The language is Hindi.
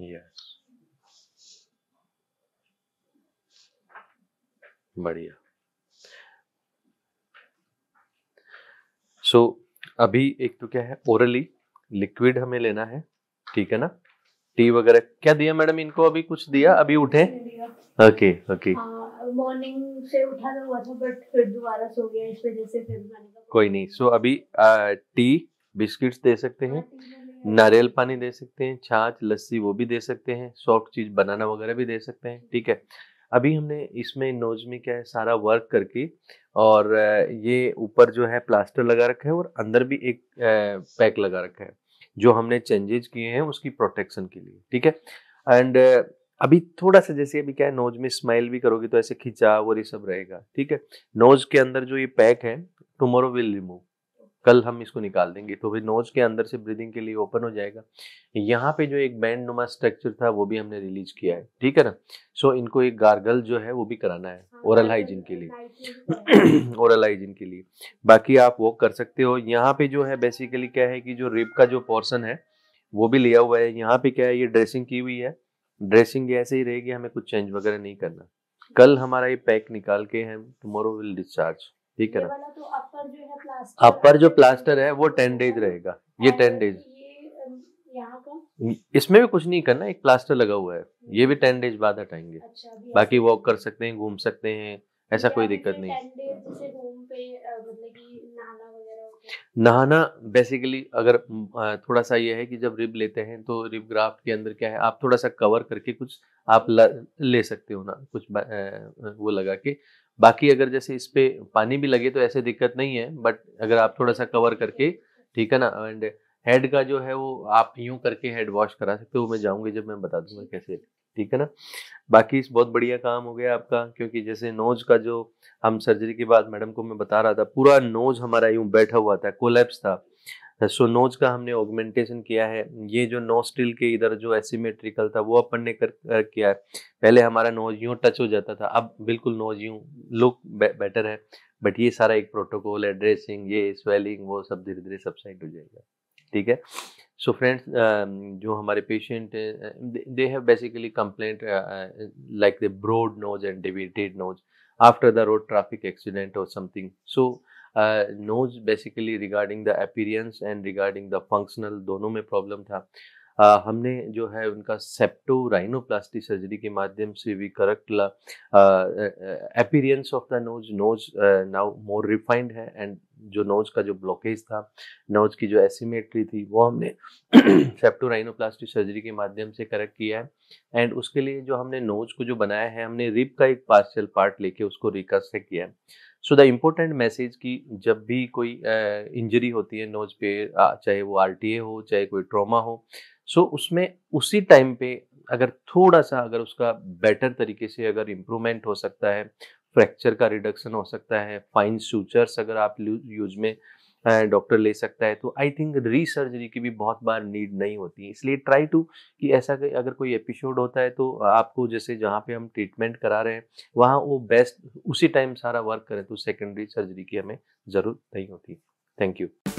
यस बढ़िया सो अभी एक तो क्या है ओरली लिक्विड हमें लेना है ठीक है ना टी वगैरह क्या दिया मैडम इनको अभी कुछ दिया अभी उठे ओके ओके मॉर्निंग से उठा तो हुआ था बट फिर दोबारा सो गया इस वजह से फिर कोई नहीं सो so, अभी आ, टी बिस्किट्स दे सकते हैं हाँ, नारियल पानी दे सकते हैं छाछ लस्सी वो भी दे सकते हैं सॉफ्ट चीज बनाना वगैरह भी दे सकते हैं ठीक है अभी हमने इसमें नोज में क्या है सारा वर्क करके और ये ऊपर जो है प्लास्टर लगा रखा है और अंदर भी एक पैक लगा रखा है जो हमने चेंजेज किए हैं उसकी प्रोटेक्शन के लिए ठीक है एंड अभी थोड़ा सा जैसे अभी क्या है नोज में स्माइल भी करोगे तो ऐसे खिंचाव और ये सब रहेगा ठीक है नोज के अंदर जो ये पैक है टुमोरो विल रिमूव कल हम इसको निकाल देंगे तो फिर नोज के अंदर से ब्रीदिंग के लिए ओपन हो जाएगा यहाँ पे जो एक बैंड नुमा स्ट्रक्चर था वो भी हमने रिलीज किया है ठीक है ना सो so, इनको एक गार्गल जो है वो भी कराना है ओरल हाइजीन के लिए ओरल हाइजीन के लिए बाकी आप वो कर सकते हो यहाँ पे जो है बेसिकली क्या है कि जो रिप का जो पोर्सन है वो भी लिया हुआ है यहाँ पे क्या है ये ड्रेसिंग की हुई है ड्रेसिंग ऐसे ही रहेगी हमें कुछ चेंज वगैरह नहीं करना कल हमारा ये पैक निकाल के हम टमोरो विल डिस्चार्ज ठीक है ना अपर तो जो प्लास्टर अपर जो प्लास्टर है वो टेन डेज हाँ। रहेगा ये टेन डेज इसमें भी कुछ नहीं करना एक प्लास्टर लगा हुआ है ये भी टेन डेज बाद हटाएंगे अच्छा, बाकी वॉक कर सकते हैं घूम सकते हैं ऐसा कोई दिक्कत नहीं नहाना बेसिकली अगर थोड़ा सा ये है कि जब रिब लेते हैं तो रिब ग्राफ्ट के अंदर क्या है आप थोड़ा सा कवर करके कुछ आप ले सकते हो ना कुछ वो लगा के बाकी अगर जैसे इस पे पानी भी लगे तो ऐसे दिक्कत नहीं है बट अगर आप थोड़ा सा कवर करके ठीक है ना एंड हेड का जो है वो आप यूं करके हेड वॉश करा सकते हो मैं जाऊंगी जब मैं बता दूंगा कैसे ठीक है ना बाकी बहुत बढ़िया काम हो गया आपका क्योंकि जैसे नोज का जो हम सर्जरी के बाद मैडम को मैं बता रहा था पूरा नोज हमारा यूं बैठा हुआ था कोलेप्स था सो नोज का हमने ऑगमेंटेशन किया है ये जो नोस्टिल के इधर जो एसिमेट्रिकल था वो अपन ने कर, कर किया है पहले हमारा नोज यूं टच हो जाता था अब बिल्कुल नोज यूं लुक बे, बेटर है बट ये सारा एक प्रोटोकॉल है ड्रेसिंग ये स्वेलिंग वो सब धीरे धीरे सबसाइड हो जाएगा ठीक है सो फ्रेंड्स um, जो हमारे पेशेंट हैं they have basically complaint like the broad nose and deviated nose after the road traffic accident और something so nose basically regarding the appearance and regarding the functional दोनों में प्रॉब्लम था Uh, हमने जो है उनका सेप्टो राइनोप्लास्टी सर्जरी के माध्यम से भी करेक्ट ला appearance of the nose nose now more refined है एंड जो नोज का जो ब्लॉकेज था नोज की जो एसीमेट्री थी वो हमने सेप्टोराइनोप्लास्टी सर्जरी के माध्यम से करेक्ट किया है एंड उसके लिए जो हमने नोज को जो बनाया है हमने रिप का एक पार्शियल पार्ट लेके उसको रिकस्ट किया है सो द इम्पोर्टेंट मैसेज कि जब भी कोई इंजरी uh, होती है नोज पे चाहे वो आर हो चाहे कोई ट्रोमा हो सो so, उसमें उसी टाइम पे अगर थोड़ा सा अगर उसका बेटर तरीके से अगर इम्प्रूवमेंट हो सकता है फ्रैक्चर का रिडक्शन हो सकता है फाइन सूचर्स अगर आप यूज में डॉक्टर ले सकता है तो आई थिंक रीसर्जरी की भी बहुत बार नीड नहीं होती इसलिए ट्राई टू कि ऐसा कि अगर कोई एपिसोड होता है तो आपको जैसे जहाँ पे हम ट्रीटमेंट करा रहे हैं वहाँ वो बेस्ट उसी टाइम सारा वर्क करें तो सेकेंडरी सर्जरी की हमें ज़रूरत नहीं होती थैंक यू